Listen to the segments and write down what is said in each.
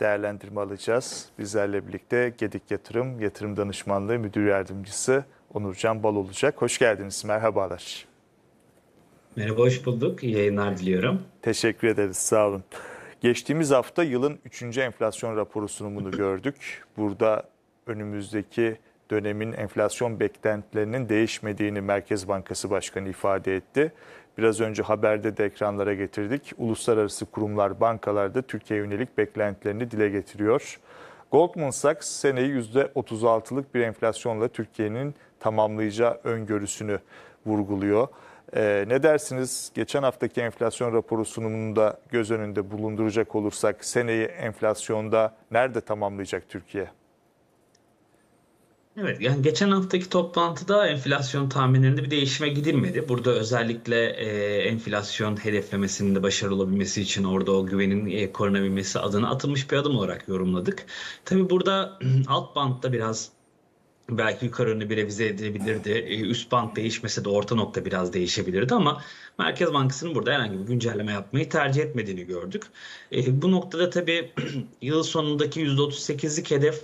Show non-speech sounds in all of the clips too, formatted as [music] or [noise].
değerlendirme alacağız. Bizlerle birlikte Gedik Yatırım Yatırım Danışmanlığı Müdür Yardımcısı Onurcan Bal olacak. Hoş geldiniz, merhabalar. Merhaba, hoş bulduk. İyi yayınlar diliyorum. Teşekkür ederiz, sağ olun. Geçtiğimiz hafta yılın 3. enflasyon raporu sunumunu [laughs] gördük. Burada önümüzdeki dönemin enflasyon beklentilerinin değişmediğini Merkez Bankası Başkanı ifade etti. Biraz önce haberde de ekranlara getirdik. Uluslararası kurumlar bankalarda Türkiye yönelik beklentilerini dile getiriyor. Goldman Sachs seneyi %36'lık bir enflasyonla Türkiye'nin tamamlayacağı öngörüsünü vurguluyor. Ee, ne dersiniz geçen haftaki enflasyon raporu sunumunu da göz önünde bulunduracak olursak seneyi enflasyonda nerede tamamlayacak Türkiye? Evet yani geçen haftaki toplantıda enflasyon tahminlerinde bir değişime gidilmedi. Burada özellikle e, enflasyon hedeflemesinin de başarılı olabilmesi için orada o güvenin e, korunabilmesi adına atılmış bir adım olarak yorumladık. Tabi burada [clears throat] alt bantta biraz belki yukarı yönlü bir revize edilebilirdi. E, üst band değişmese de orta nokta biraz değişebilirdi ama Merkez Bankası'nın burada herhangi bir güncelleme yapmayı tercih etmediğini gördük. E, bu noktada tabii [clears throat] yıl sonundaki %38'lik hedef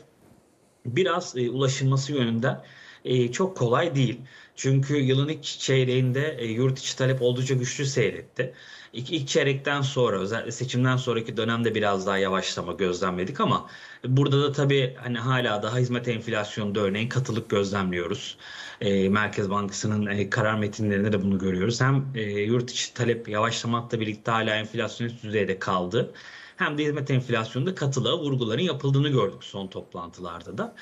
biraz e, ulaşılması yönünden e, çok kolay değil. Çünkü yılın ilk çeyreğinde e, yurt içi talep oldukça güçlü seyretti. İlk, ilk çeyrekten sonra özellikle seçimden sonraki dönemde biraz daha yavaşlama gözlemledik ama burada da tabii hani hala daha hizmet enflasyonunda örneğin katılık gözlemliyoruz. E, Merkez Bankası'nın e, karar metinlerinde de bunu görüyoruz. Hem e, yurt içi talep yavaşlamakla birlikte hala enflasyon düzeyde kaldı hem de hizmet enflasyonunda katılığa vurguların yapıldığını gördük son toplantılarda da.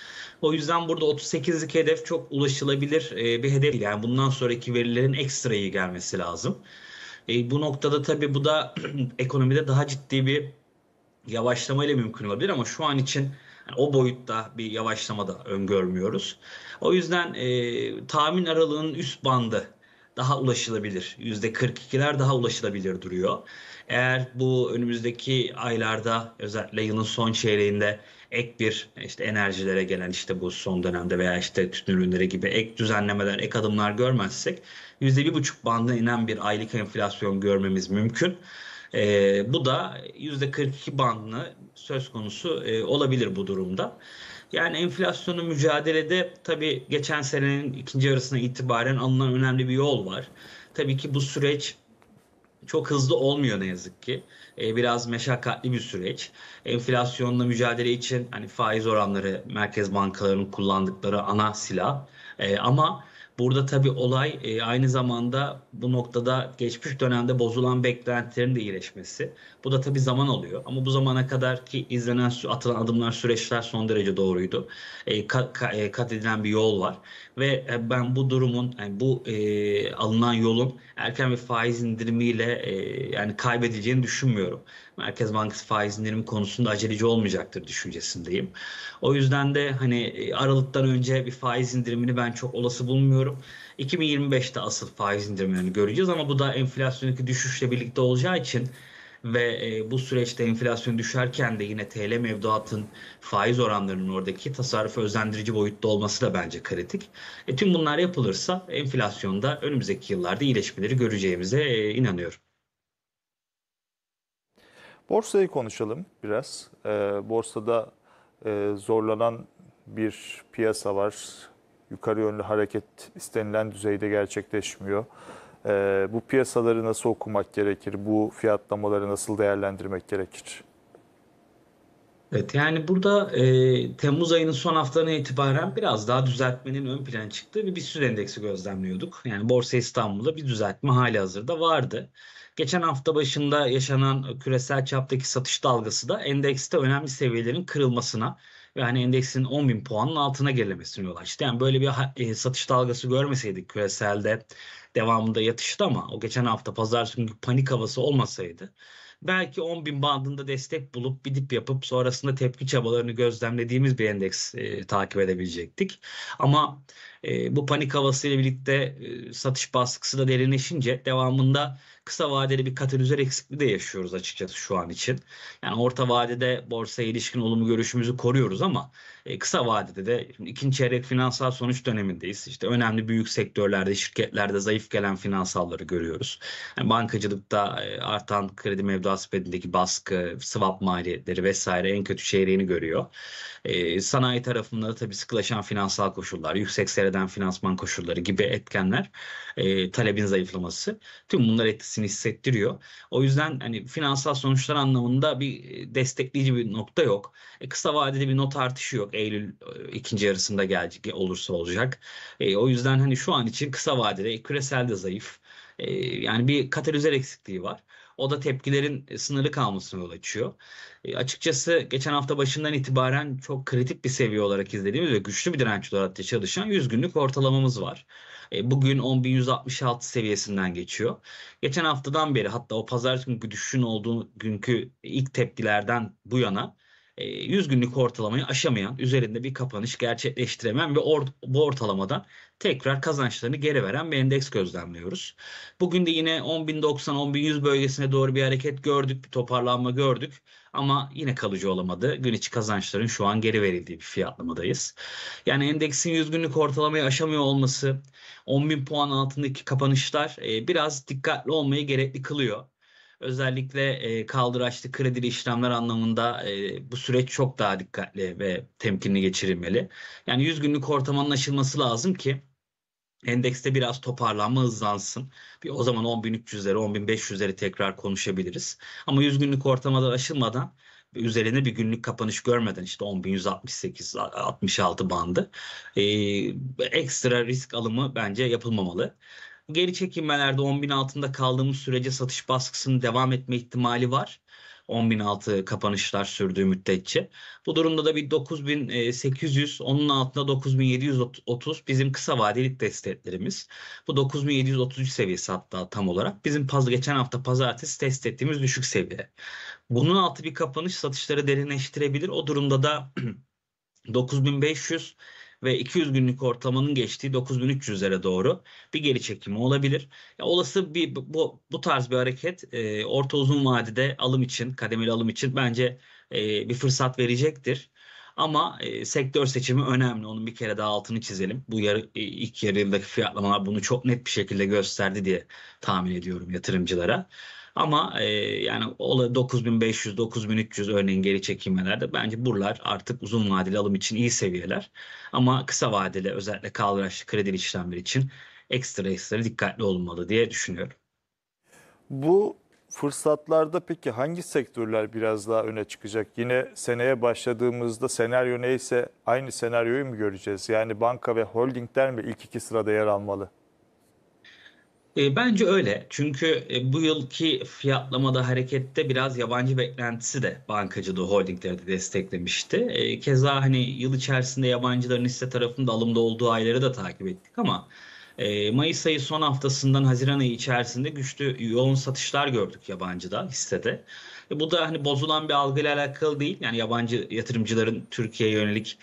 O yüzden burada 38'lik hedef çok ulaşılabilir e, bir hedef değil. Yani bundan sonraki verilerin ekstra iyi gelmesi lazım. E, bu noktada tabii bu da [clears throat] ekonomide daha ciddi bir yavaşlama ile mümkün olabilir ama şu an için yani o boyutta bir yavaşlama da öngörmüyoruz. O yüzden e, tahmin aralığının üst bandı daha ulaşılabilir. %42'ler daha ulaşılabilir duruyor. Eğer bu önümüzdeki aylarda özellikle yılın son çeyreğinde ek bir işte enerjilere gelen işte bu son dönemde veya işte tütün ürünleri gibi ek düzenlemeler, ek adımlar görmezsek %1,5 bandına inen bir aylık enflasyon görmemiz mümkün. E, bu da %42 bandını söz konusu e, olabilir bu durumda. Yani enflasyonu mücadelede tabii geçen senenin ikinci yarısına itibaren alınan önemli bir yol var. Tabii ki bu süreç çok hızlı olmuyor ne yazık ki. Ee, biraz meşakkatli bir süreç. Enflasyonla mücadele için hani faiz oranları merkez bankalarının kullandıkları ana silah. Ee, ama Burada tabii olay e, aynı zamanda bu noktada geçmiş dönemde bozulan beklentilerin de iyileşmesi. Bu da tabii zaman alıyor. Ama bu zamana kadar ki izlenen atılan adımlar, süreçler son derece doğruydu. E, ka, ka, e, kat edilen bir yol var ve e, ben bu durumun yani bu e, alınan yolun erken bir faiz indirimiyle e, yani kaybedeceğini düşünmüyorum. Merkez Bankası faiz indirimi konusunda aceleci olmayacaktır düşüncesindeyim. O yüzden de hani e, Aralık'tan önce bir faiz indirimini ben çok olası bulmuyorum. 2025'te asıl faiz indirimlerini göreceğiz ama bu da enflasyondaki düşüşle birlikte olacağı için ve e, bu süreçte enflasyon düşerken de yine TL mevduatın faiz oranlarının oradaki tasarrufu özendirici boyutta olması da bence kritik. E, tüm bunlar yapılırsa enflasyonda önümüzdeki yıllarda iyileşmeleri göreceğimize e, inanıyorum. Borsayı konuşalım biraz. E, borsada e, zorlanan bir piyasa var. Yukarı yönlü hareket istenilen düzeyde gerçekleşmiyor e, bu piyasaları nasıl okumak gerekir? Bu fiyatlamaları nasıl değerlendirmek gerekir? Evet yani burada e, Temmuz ayının son haftalarına itibaren biraz daha düzeltmenin ön plana çıktığı bir BIST endeksi gözlemliyorduk. Yani Borsa İstanbul'da bir düzeltme hali hazırda vardı. Geçen hafta başında yaşanan küresel çaptaki satış dalgası da endekste önemli seviyelerin kırılmasına ve hani endeksin 10 bin puanın altına gerilemesine yol açtı. Yani böyle bir e, satış dalgası görmeseydik küreselde devamında yatıştı ama o geçen hafta pazar çünkü panik havası olmasaydı belki 10 bin bandında destek bulup bir dip yapıp sonrasında tepki çabalarını gözlemlediğimiz bir endeks e, takip edebilecektik. Ama e, bu panik havasıyla birlikte e, satış baskısı da derinleşince devamında kısa vadeli bir katalizör eksikliği de yaşıyoruz açıkçası şu an için. Yani orta vadede borsaya ilişkin olumlu görüşümüzü koruyoruz ama e, kısa vadede de ikinci çeyrek finansal sonuç dönemindeyiz. İşte önemli büyük sektörlerde, şirketlerde zayıf gelen finansalları görüyoruz. Yani bankacılıkta e, artan kredi mevduat bedindeki baskı, swap maliyetleri vesaire en kötü çeyreğini görüyor. E, sanayi tarafında da tabii sıkılaşan finansal koşullar, yüksek seyreden finansman koşulları gibi etkenler, e, talebin zayıflaması. Tüm bunlar etkisi etkisini hissettiriyor. O yüzden hani finansal sonuçlar anlamında bir e, destekleyici bir nokta yok. E, kısa vadede bir not artışı yok. Eylül e, ikinci yarısında gelecek olursa olacak. E, o yüzden hani şu an için kısa vadede e, küresel de zayıf. E, yani bir katalizör eksikliği var. O da tepkilerin e, sınırlı kalmasına yol açıyor. E, açıkçası geçen hafta başından itibaren çok kritik bir seviye olarak izlediğimiz ve güçlü bir direnç olarak da çalışan 100 günlük ortalamamız var. E, bugün 10.166 seviyesinden geçiyor. Geçen haftadan beri hatta o pazar günkü düşüşün olduğu günkü ilk tepkilerden bu yana 100 e, günlük ortalamayı aşamayan, üzerinde bir kapanış gerçekleştiremeyen ve or bu ortalamadan tekrar kazançlarını geri veren bir endeks gözlemliyoruz. Bugün de yine 10.090-10.100 bölgesine doğru bir hareket gördük, bir toparlanma gördük ama yine kalıcı olamadı. Gün içi kazançların şu an geri verildiği bir fiyatlamadayız. Yani endeksin 100 günlük ortalamayı aşamıyor olması, 10.000 puan altındaki kapanışlar e, biraz dikkatli olmayı gerekli kılıyor. Özellikle e, kaldıraçlı kredili işlemler anlamında e, bu süreç çok daha dikkatli ve temkinli geçirilmeli. Yani 100 günlük ortamanın aşılması lazım ki endekste biraz toparlanma hızlansın. Bir, o zaman 10.300'leri 10.500'leri tekrar konuşabiliriz. Ama 100 günlük ortamada aşılmadan üzerine bir günlük kapanış görmeden işte 10.168-66 bandı e, ekstra risk alımı bence yapılmamalı geri çekilmelerde 10.000 altında kaldığımız sürece satış baskısının devam etme ihtimali var. 10.000 altı kapanışlar sürdüğü müddetçe. Bu durumda da bir 9.800, onun altında 9.730 bizim kısa vadelik desteklerimiz. Bu 9.733 seviyesi hatta tam olarak bizim paz geçen hafta pazartesi test ettiğimiz düşük seviye. Bunun altı bir kapanış satışları derinleştirebilir. O durumda da 9500 [clears throat] ve 200 günlük ortalamanın geçtiği 9300'lere doğru bir geri çekimi olabilir. Ya, olası bir bu, bu tarz bir hareket e, orta uzun vadede alım için, kademeli alım için bence e, bir fırsat verecektir. Ama e, sektör seçimi önemli. Onun bir kere daha altını çizelim. Bu yarı, e, ilk yarı yıldaki fiyatlamalar bunu çok net bir şekilde gösterdi diye tahmin ediyorum yatırımcılara. Ama e, yani 9500-9300 örneğin geri çekilmelerde bence buralar artık uzun vadeli alım için iyi seviyeler. Ama kısa vadeli özellikle kaldıraçlı kredi işlemleri için ekstra ekstra dikkatli olmalı diye düşünüyorum. Bu fırsatlarda peki hangi sektörler biraz daha öne çıkacak? Yine seneye başladığımızda senaryo neyse aynı senaryoyu mu göreceğiz? Yani banka ve holdingler mi ilk iki sırada yer almalı? E, bence öyle. Çünkü e, bu yılki fiyatlamada harekette biraz yabancı beklentisi de bankacılığı holdingleri de desteklemişti. E, keza hani yıl içerisinde yabancıların hisse tarafında alımda olduğu ayları da takip ettik ama Mayıs ayı son haftasından Haziran ayı içerisinde güçlü yoğun satışlar gördük yabancıda hissede. bu da hani bozulan bir algıyla alakalı değil. Yani yabancı yatırımcıların Türkiye'ye yönelik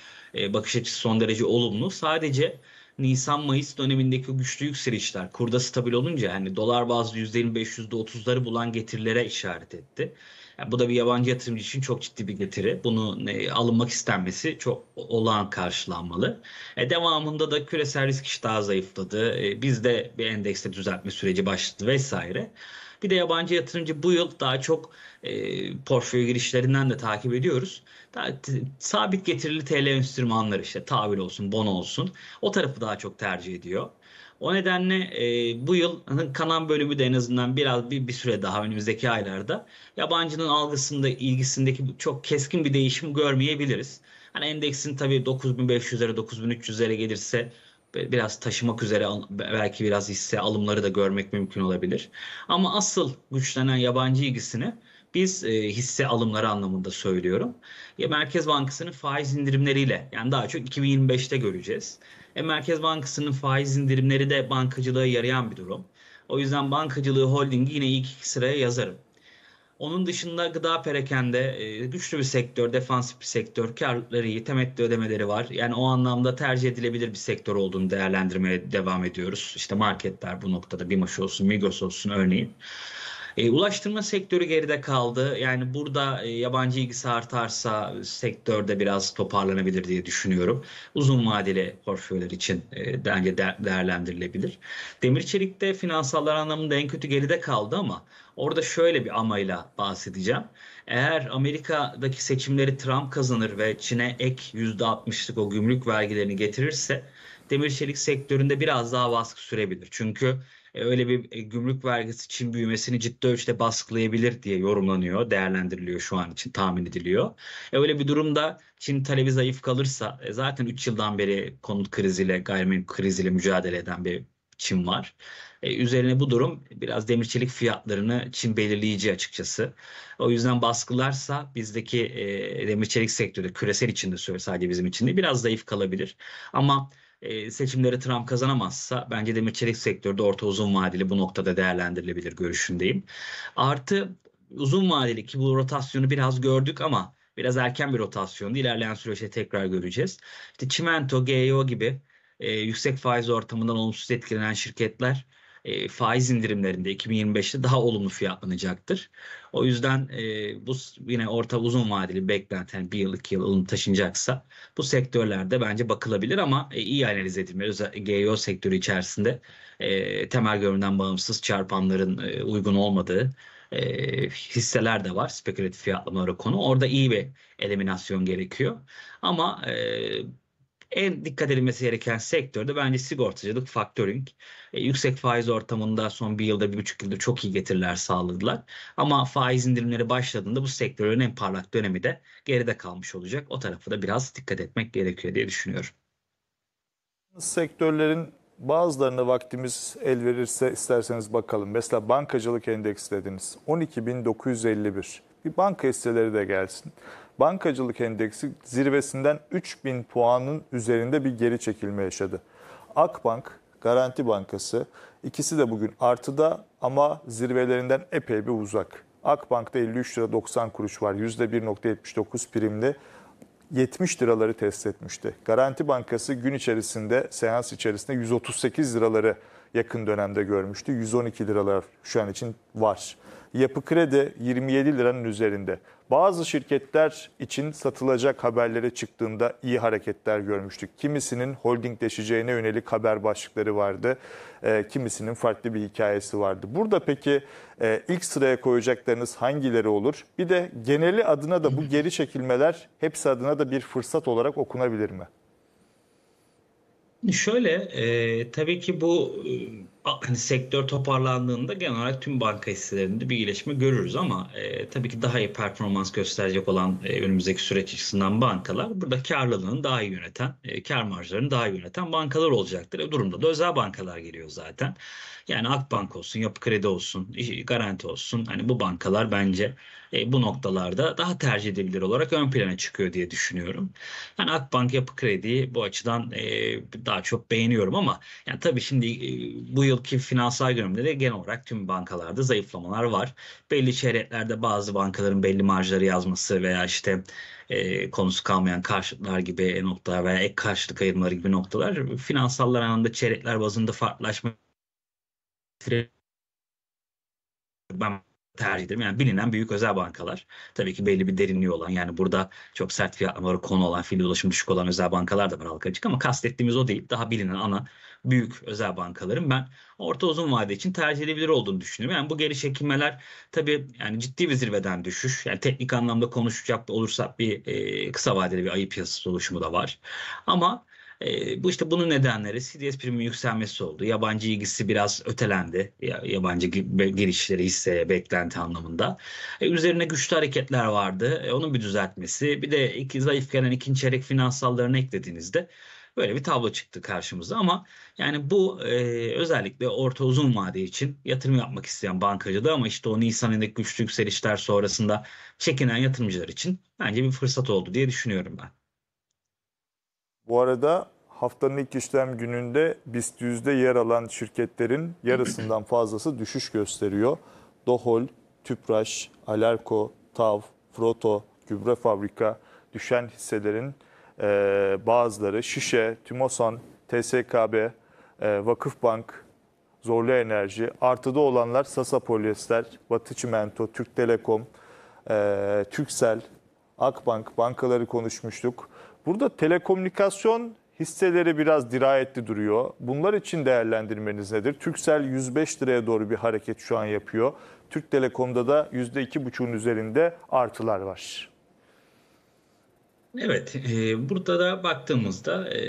bakış açısı son derece olumlu. Sadece Nisan-Mayıs dönemindeki güçlü yükselişler kurda stabil olunca hani dolar bazlı %25-%30'ları bulan getirilere işaret etti. Yani bu da bir yabancı yatırımcı için çok ciddi bir getiri. Bunu e, alınmak istenmesi çok olağan karşılanmalı. E, devamında da küresel risk daha zayıfladı. E, bizde bir endekste düzeltme süreci başladı vesaire. Bir de yabancı yatırımcı bu yıl daha çok e, portföy girişlerinden de takip ediyoruz. Daha, sabit getirili TL enstrümanları işte tahvil olsun, bon olsun o tarafı daha çok tercih ediyor. O nedenle e, bu yıl kanan bölümü de en azından biraz bir, bir süre daha önümüzdeki aylarda yabancının algısında ilgisindeki çok keskin bir değişim görmeyebiliriz. Hani endeksin tabii 9500'lere 9300'lere gelirse biraz taşımak üzere belki biraz hisse alımları da görmek mümkün olabilir. Ama asıl güçlenen yabancı ilgisini biz e, hisse alımları anlamında söylüyorum. Ya Merkez Bankası'nın faiz indirimleriyle yani daha çok 2025'te göreceğiz. E, Merkez Bankası'nın faiz indirimleri de bankacılığa yarayan bir durum. O yüzden bankacılığı holdingi yine ilk iki sıraya yazarım. Onun dışında gıda perekende e, güçlü bir sektör, defansif bir sektör, karları iyi, temettü ödemeleri var. Yani o anlamda tercih edilebilir bir sektör olduğunu değerlendirmeye devam ediyoruz. İşte marketler bu noktada Bimaş olsun, Migros olsun örneğin. E, ulaştırma sektörü geride kaldı. Yani burada e, yabancı ilgisi artarsa sektörde biraz toparlanabilir diye düşünüyorum. Uzun vadeli portföyler için e, bence de, değerlendirilebilir. Demir çelikte finansallar anlamında en kötü geride kaldı ama Orada şöyle bir amayla bahsedeceğim. Eğer Amerika'daki seçimleri Trump kazanır ve Çin'e ek %60'lık o gümrük vergilerini getirirse demir çelik sektöründe biraz daha baskı sürebilir. Çünkü e, öyle bir e, gümrük vergisi Çin büyümesini ciddi ölçüde baskılayabilir diye yorumlanıyor, değerlendiriliyor şu an için tahmin ediliyor. E öyle bir durumda Çin talebi zayıf kalırsa e, zaten 3 yıldan beri konut kriziyle, gayrimenkul kriziyle mücadele eden bir Çin var. E, üzerine bu durum biraz demirçelik fiyatlarını Çin belirleyici açıkçası. O yüzden baskılarsa bizdeki e, demir sektörü küresel içinde söyle sadece bizim içinde biraz zayıf kalabilir. Ama e, seçimleri Trump kazanamazsa bence demirçelik sektörü de orta uzun vadeli bu noktada değerlendirilebilir görüşündeyim. Artı uzun vadeli ki bu rotasyonu biraz gördük ama biraz erken bir rotasyon. İlerleyen süreçte tekrar göreceğiz. İşte çimento, GEO gibi e, yüksek faiz ortamından olumsuz etkilenen şirketler e, faiz indirimlerinde 2025'te daha olumlu fiyatlanacaktır. O yüzden e, bu yine orta uzun vadeli beklenti yani bir yıl iki yıl olumlu taşınacaksa bu sektörlerde bence bakılabilir ama e, iyi analiz edilmeli. Özellikle GEO sektörü içerisinde e, temel görünümden bağımsız çarpanların e, uygun olmadığı e, hisseler de var spekülatif fiyatlamalara konu. Orada iyi bir eliminasyon gerekiyor. Ama e, en dikkat edilmesi gereken sektörde bence sigortacılık, factoring. E, yüksek faiz ortamında son bir yılda, bir buçuk yılda çok iyi getiriler sağladılar. Ama faiz indirimleri başladığında bu sektörün en parlak dönemi de geride kalmış olacak. O tarafı da biraz dikkat etmek gerekiyor diye düşünüyorum. Sektörlerin bazılarına vaktimiz el verirse isterseniz bakalım. Mesela bankacılık endeksi dediniz. 12.951. Bir banka hisseleri de gelsin bankacılık endeksi zirvesinden 3000 puanın üzerinde bir geri çekilme yaşadı. Akbank, Garanti Bankası ikisi de bugün artıda ama zirvelerinden epey bir uzak. Akbank'ta 53 lira 90 kuruş var. %1.79 primli. 70 liraları test etmişti. Garanti Bankası gün içerisinde, seans içerisinde 138 liraları yakın dönemde görmüştü. 112 liralar şu an için var. Yapı kredi 27 liranın üzerinde. Bazı şirketler için satılacak haberlere çıktığında iyi hareketler görmüştük. Kimisinin holdingleşeceğine yönelik haber başlıkları vardı. E, kimisinin farklı bir hikayesi vardı. Burada peki e, ilk sıraya koyacaklarınız hangileri olur? Bir de geneli adına da bu geri çekilmeler hepsi adına da bir fırsat olarak okunabilir mi? Şöyle e, tabii ki bu e, hani sektör toparlandığında genel olarak tüm banka hisselerinde bir iyileşme görürüz ama e, tabii ki daha iyi performans gösterecek olan e, önümüzdeki süreç açısından bankalar burada karlılığını daha iyi yöneten, e, kar marjlarını daha iyi yöneten bankalar olacaktır. E, durumda da özel bankalar geliyor zaten. Yani Akbank olsun, Yapı Kredi olsun, Garanti olsun hani bu bankalar bence e, bu noktalarda daha tercih edebilir olarak ön plana çıkıyor diye düşünüyorum. Yani Akbank Yapı Kredi'yi bu açıdan e, daha çok beğeniyorum ama yani tabii şimdi e, bu yılki finansal görünümde genel olarak tüm bankalarda zayıflamalar var. Belli çeyreklerde bazı bankaların belli marjları yazması veya işte e, konusu kalmayan karşılıklar gibi noktalar veya ek karşılık ayırmaları gibi noktalar finansallar anlamında çeyrekler bazında farklılaşma ben tercih ederim. Yani bilinen büyük özel bankalar. Tabii ki belli bir derinliği olan yani burada çok sert fiyatlamaları konu olan, fili ulaşım düşük olan özel bankalar da var halka açık ama kastettiğimiz o değil. Daha bilinen ana büyük özel bankaların ben orta uzun vade için tercih edilebilir olduğunu düşünüyorum. Yani bu geri çekilmeler tabii yani ciddi bir zirveden düşüş. Yani teknik anlamda konuşacak olursak bir e, kısa vadeli bir ayı piyasası oluşumu da var. Ama e, bu işte bunun nedenleri CDS primi yükselmesi oldu. Yabancı ilgisi biraz ötelendi. Yabancı girişleri ise beklenti anlamında. E, üzerine güçlü hareketler vardı. E, onun bir düzeltmesi. Bir de iki zayıf gelen ikinci çeyrek finansallarını eklediğinizde Böyle bir tablo çıktı karşımıza ama yani bu e, özellikle orta uzun vade için yatırım yapmak isteyen bankacıda ama işte o Nisan ayındaki güçlü yükselişler sonrasında çekinen yatırımcılar için bence bir fırsat oldu diye düşünüyorum ben. Bu arada haftanın ilk işlem gününde BIST yüzde yer alan şirketlerin yarısından [clears throat] fazlası düşüş gösteriyor. Dohol, Tüpraş, Alerko, Tav, Froto, Gübre Fabrika düşen hisselerin e, bazıları Şişe, Tümosan, TSKB, e, Vakıfbank, Zorlu Enerji, artıda olanlar Sasa Polyester, Batı Çimento, Türk Telekom, e, Türksel, Akbank bankaları konuşmuştuk. Burada telekomünikasyon hisseleri biraz dirayetli duruyor. Bunlar için değerlendirmeniz nedir? Türksel 105 liraya doğru bir hareket şu an yapıyor. Türk Telekom'da da %2,5'un üzerinde artılar var. Evet, e, burada da baktığımızda e,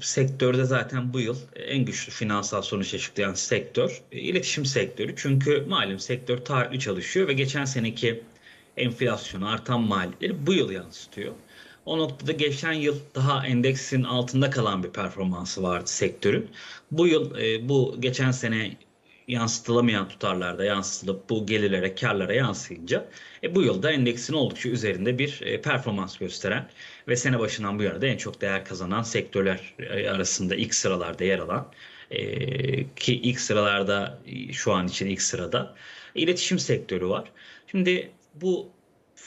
sektörde zaten bu yıl en güçlü finansal sonuç açıklayan sektör e, iletişim sektörü. Çünkü malum sektör taahhütlü çalışıyor ve geçen seneki enflasyonu artan maliyetleri bu yıl yansıtıyor. O noktada geçen yıl daha endeksin altında kalan bir performansı vardı sektörün. Bu yıl e, bu geçen sene yansıtılamayan tutarlarda yansıtılıp bu gelirlere, karlara yansıyınca e, bu yılda endeksin oldukça üzerinde bir e, performans gösteren ve sene başından bu yana da en çok değer kazanan sektörler e, arasında ilk sıralarda yer alan e, ki ilk sıralarda e, şu an için ilk sırada iletişim sektörü var. Şimdi bu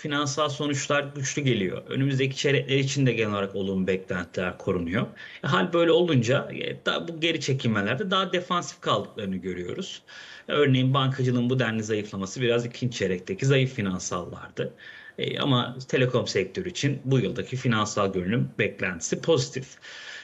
finansal sonuçlar güçlü geliyor. Önümüzdeki çeyrekler için de genel olarak olumlu beklentiler korunuyor. E, hal böyle olunca e, da, bu geri çekilmelerde daha defansif kaldıklarını görüyoruz. E, örneğin bankacılığın bu denli zayıflaması biraz ikinci çeyrekteki zayıf finansallardı. E, ama telekom sektörü için bu yıldaki finansal görünüm beklentisi pozitif.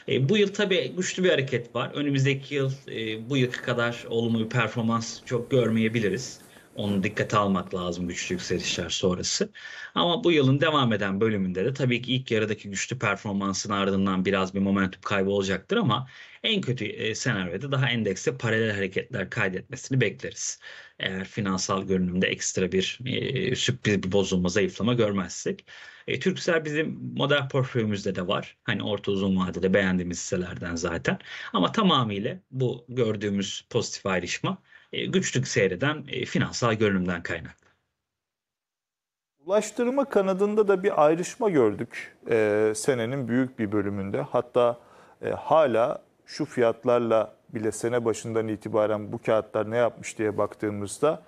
E, bu yıl tabii güçlü bir hareket var. Önümüzdeki yıl e, bu yılki kadar olumlu bir performans çok görmeyebiliriz. Onu dikkate almak lazım güçlü yükselişler sonrası. Ama bu yılın devam eden bölümünde de tabii ki ilk yarıdaki güçlü performansın ardından biraz bir momentum kaybı olacaktır ama en kötü e, senaryoda daha endekse paralel hareketler kaydetmesini bekleriz. Eğer finansal görünümde ekstra bir e, sürpriz bir bozulma, zayıflama görmezsek. E, Türksel bizim model portföyümüzde de var. Hani orta uzun vadede beğendiğimiz hisselerden zaten. Ama tamamıyla bu gördüğümüz pozitif ayrışma e, güçlük seyreden e, finansal görünümden kaynaklı. Ulaştırma kanadında da bir ayrışma gördük e, senenin büyük bir bölümünde. Hatta e, hala şu fiyatlarla bile sene başından itibaren bu kağıtlar ne yapmış diye baktığımızda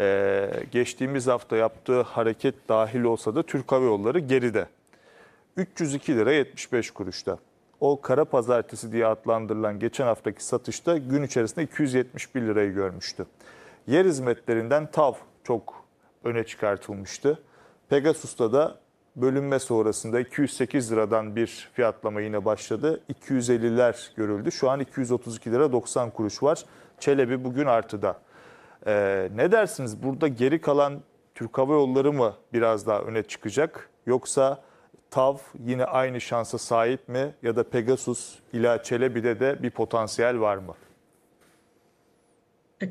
e, geçtiğimiz hafta yaptığı hareket dahil olsa da Türk Hava Yolları geride. 302 lira 75 kuruşta o kara pazartesi diye adlandırılan geçen haftaki satışta gün içerisinde 271 lirayı görmüştü. Yer hizmetlerinden TAV çok öne çıkartılmıştı. Pegasus'ta da bölünme sonrasında 208 liradan bir fiyatlama yine başladı. 250'ler görüldü. Şu an 232 lira 90 kuruş var. Çelebi bugün artıda. Ee, ne dersiniz burada geri kalan Türk Hava Yolları mı biraz daha öne çıkacak? Yoksa TAV yine aynı şansa sahip mi ya da Pegasus ila Çelebi'de de bir potansiyel var mı?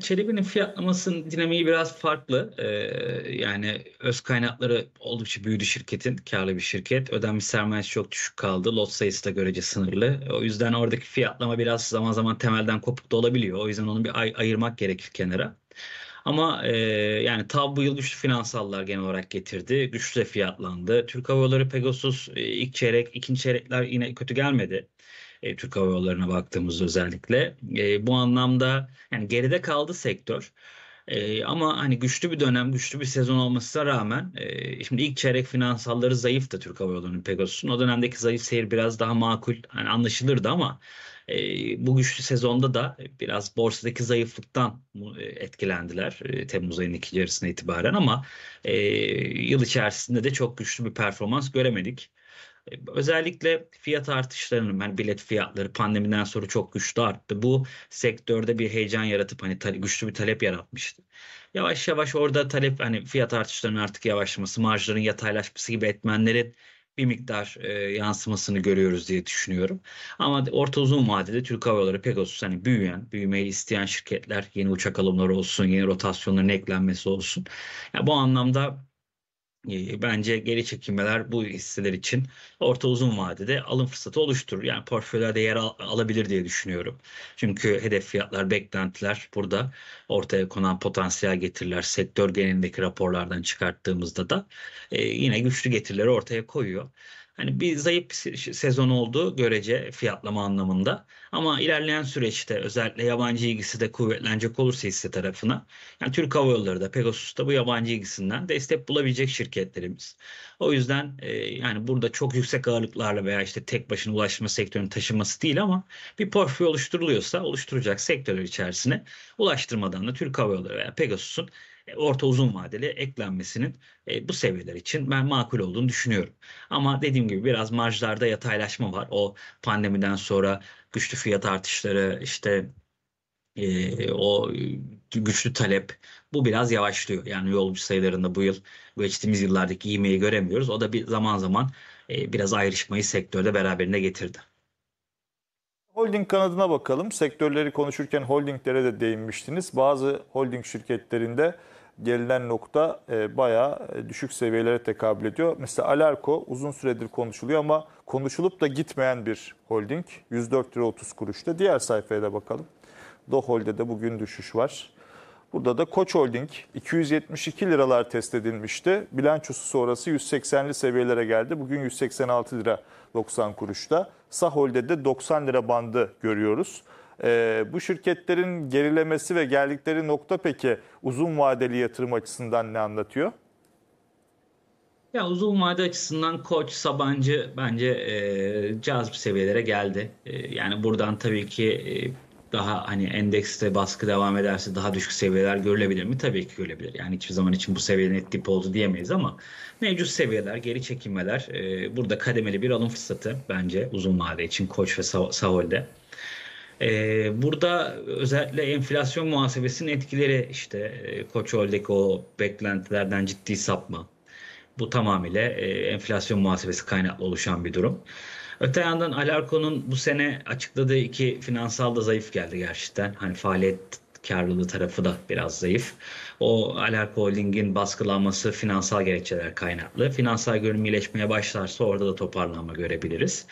Çelebi'nin fiyatlamasının dinamiği biraz farklı. Ee, yani öz kaynakları oldukça büyüdü şirketin. Karlı bir şirket. Ödenmiş sermayesi çok düşük kaldı. Lot sayısı da görece sınırlı. O yüzden oradaki fiyatlama biraz zaman zaman temelden kopuk da olabiliyor. O yüzden onu bir ay ayırmak gerekir kenara. Ama e, yani TAV bu yıl güçlü finansallar genel olarak getirdi. Güçlü de fiyatlandı. Türk Hava Yolları Pegasus e, ilk çeyrek, ikinci çeyrekler yine kötü gelmedi. E, Türk Hava Yolları'na baktığımızda özellikle. E, bu anlamda yani geride kaldı sektör. E, ama hani güçlü bir dönem, güçlü bir sezon olmasına rağmen e, şimdi ilk çeyrek finansalları zayıf da Türk Hava Yolları'nın Pegasus'un. O dönemdeki zayıf seyir biraz daha makul, hani anlaşılırdı ama e, bu güçlü sezonda da biraz borsadaki zayıflıktan e, etkilendiler e, Temmuz ayının ikinci yarısına itibaren ama e, yıl içerisinde de çok güçlü bir performans göremedik. E, özellikle fiyat artışlarının yani bilet fiyatları pandemiden sonra çok güçlü arttı. Bu sektörde bir heyecan yaratıp hani güçlü bir talep yaratmıştı. Yavaş yavaş orada talep hani fiyat artışlarının artık yavaşlaması, marjların yataylaşması gibi etmenlerin bir miktar e, yansımasını görüyoruz diye düşünüyorum. Ama orta uzun vadede Türk Hava Yolları Pegasus hani büyüyen, büyümeyi isteyen şirketler yeni uçak alımları olsun, yeni rotasyonların eklenmesi olsun. Yani bu anlamda ee, bence geri çekilmeler bu hisseler için orta uzun vadede alım fırsatı oluşturur. Yani portföylerde yer al- alabilir diye düşünüyorum. Çünkü hedef fiyatlar, beklentiler burada ortaya konan potansiyel getiriler sektör genelindeki raporlardan çıkarttığımızda da e, yine güçlü getirileri ortaya koyuyor. Hani bir zayıf bir sezon oldu görece fiyatlama anlamında. Ama ilerleyen süreçte özellikle yabancı ilgisi de kuvvetlenecek olursa hisse tarafına. Yani Türk Hava Yolları da Pegasus da bu yabancı ilgisinden destek bulabilecek şirketlerimiz. O yüzden e, yani burada çok yüksek ağırlıklarla veya işte tek başına ulaşma sektörünün taşıması değil ama bir portföy oluşturuluyorsa oluşturacak sektörler içerisine ulaştırmadan da Türk Hava Yolları veya Pegasus'un e, orta uzun vadeli eklenmesinin e, bu seviyeler için ben makul olduğunu düşünüyorum. Ama dediğim gibi biraz marjlarda yataylaşma var. O pandemiden sonra güçlü fiyat artışları işte e, o güçlü talep bu biraz yavaşlıyor. Yani yolcu sayılarında bu yıl geçtiğimiz yıllardaki iğmeyi göremiyoruz. O da bir zaman zaman e, biraz ayrışmayı sektörde beraberinde getirdi. Holding kanadına bakalım. Sektörleri konuşurken holdinglere de değinmiştiniz. Bazı holding şirketlerinde gelinen nokta e, bayağı e, düşük seviyelere tekabül ediyor. Mesela Alarko uzun süredir konuşuluyor ama konuşulup da gitmeyen bir holding. 104 lira 30 kuruşta. Diğer sayfaya da bakalım. Dohol'de de bugün düşüş var. Burada da Koç Holding 272 liralar test edilmişti. Bilançosu sonrası 180'li seviyelere geldi. Bugün 186 lira 90 kuruşta. Sahol'de de 90 lira bandı görüyoruz. Ee, bu şirketlerin gerilemesi ve geldikleri nokta peki uzun vadeli yatırım açısından ne anlatıyor? Ya uzun vade açısından Koç, Sabancı bence e, cazip seviyelere geldi. E, yani buradan tabii ki e, daha hani endekste baskı devam ederse daha düşük seviyeler görülebilir mi? Tabii ki görülebilir. Yani hiçbir zaman için bu seviyenin net dip oldu diyemeyiz ama mevcut seviyeler, geri çekilmeler e, burada kademeli bir alım fırsatı bence uzun vade için Koç ve Savol'de. E, burada özellikle enflasyon muhasebesinin etkileri işte e, Koç Hold'deki o beklentilerden ciddi sapma. Bu tamamıyla e, enflasyon muhasebesi kaynaklı oluşan bir durum. Öte yandan Alarko'nun bu sene açıkladığı iki finansal da zayıf geldi gerçekten. Hani faaliyet karlılığı tarafı da biraz zayıf. O Alarko Holding'in baskılanması finansal gerekçeler kaynaklı. Finansal görünüm iyileşmeye başlarsa orada da toparlanma görebiliriz.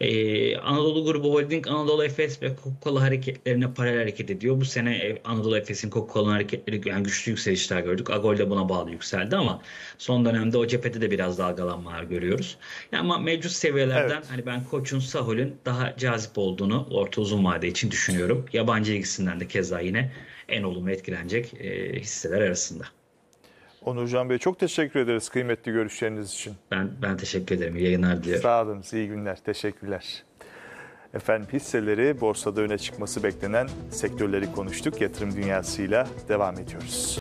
Ee, Anadolu Grubu Holding, Anadolu Efes ve Coca-Cola hareketlerine paralel hareket ediyor. Bu sene e, Anadolu Efes'in Coca-Cola'nın hareketleri yani güçlü yükselişler gördük. Agol de buna bağlı yükseldi ama son dönemde o cephede de biraz dalgalanmalar görüyoruz. Yani ama mevcut seviyelerden evet. hani ben Koç'un, Sahul'ün daha cazip olduğunu orta uzun vade için düşünüyorum. Yabancı ilgisinden de keza yine en olumlu etkilenecek e, hisseler arasında. Onurcan Bey çok teşekkür ederiz kıymetli görüşleriniz için. Ben, ben teşekkür ederim. İyi yayınlar diliyorum. Sağ olun. İyi günler. Teşekkürler. Efendim hisseleri borsada öne çıkması beklenen sektörleri konuştuk. Yatırım dünyasıyla devam ediyoruz.